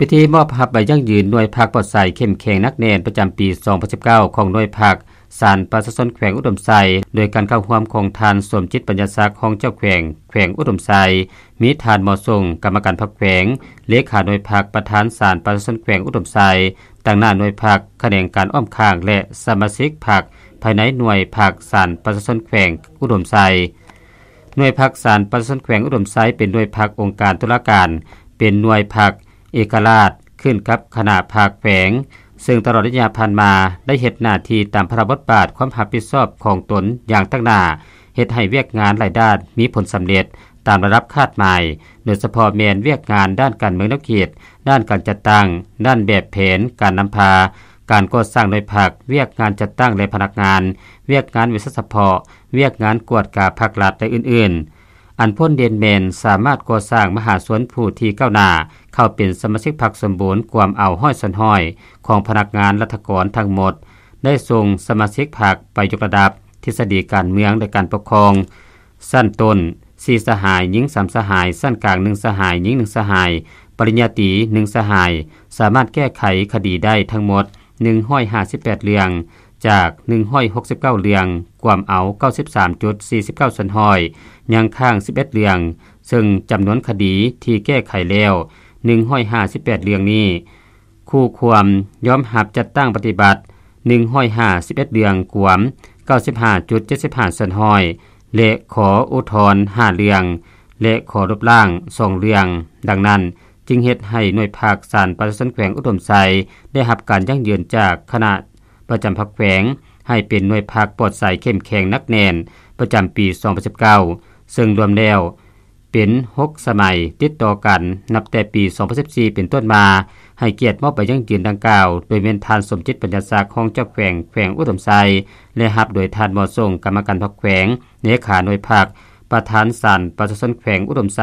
พิธีมอบหับใบยั่งยืนหน่วยพักปลอดใสเข้มแข็งนักแน่นประจำปี2019 ของหน่วยพักสารประชาชนแขวงอุดมไซโดยการเข้าร่วมของทานสมจิตปัญญาศักดิ์ของเจ้าแขวงแขวงอุดมไซมีทานหมอทรงกรรมการพักแขวง เลขาหน่วยพักประธานสารประชาชนแขวงอุดมไซต่างหน้าหน่วยักคแขนงการอ้อมข้างและสมาชิกพักภายในหน่วยพักสารประชาชนแขวงอุดมไซหน่วยพักสารประชาชนแขวงอุดมไซเป็นหน่วยพักองค์การตุลาการ เป็นหน่วยพักเอกราชขึ้นกับคณะภาคแฝงซึ่งตลอดระยะผ่านมาได้เหตุหน้าที่ตามพระบทบาทความผับผิดชอบของตนอย่างตั้งหน้าเหตุให้เวียกงานหลายด้านมีผลสำเร็จตามระดับคาดหมายโดยเฉพาะแมนเวียกงานด้านการเมืองนักเขตด้านการจัดตั้ง ด้านแบบแผน การนำพา การก่อสร้างโดยผักเวียกงานจัดตั้งและพนักงาน เวียกงานวิศวสะพอเวียกงานกวดกาักหรัดและอื่นๆอันพ้นเดนเมน สามารถก่อสร้างมหาสวนผู้ที่ก้าวหน้า เข้าเป็นสมาชิกพรรคสมบูรณ์ความเอาห้อยสันห้อย ของพนักงานรัฐกรทั้งหมด ได้ส่งสมาชิกพรรคไปยกระดับ ทฤษฎีการเมืองและการปกครอง สั้นต้นสีสหายหญิงสามสหาย สั้นกลางหนึ่งสหายหญิงหนึ่งสหาย ปริญญาตรีหนึ่งสหายสามารถแก้ไขคดีได้ทั้งหมด158เรื่องจาก 169เหรียงความเอา 93.49สันหอยยังข้าง 11เหรียง ซึ่งจำนวนคดีที่แก้ไขแล้ว 158เหรียงนี้ คู่ความย้อมหับจัดตั้งปฏิบัติ 151เหรียงความ 95.75สันหอยเละขออุทธร5เหรียงเละขอรบล่าง 2เหรียงดังนั้นจึงเหตุให้หน่วยภาคสารประชาชนแขวงอุดมไซได้หับการยั่งยืนจากคณะประจำพักแขวง ให้เป็นหน่วยภาคปลอดสเข้มแข็งนักแน่นประจำปี 2019 ซึ่งรวมแล้วเป็น6สมัย ติดต่อกัน นับแต่ปี 2014เป็นต้นมา ให้เกียรติมอบไปยังยืนดังกล่าวโดยเมนทานสมจิตปัญญาศักดิ์ของเจ้าแขวง แขวงอุดมไซ และหับโดยทานมอส่ง กรรมการพักแขวง เนขาหน่วยภาคประธานสันประชาชนแขวงอุดมไซ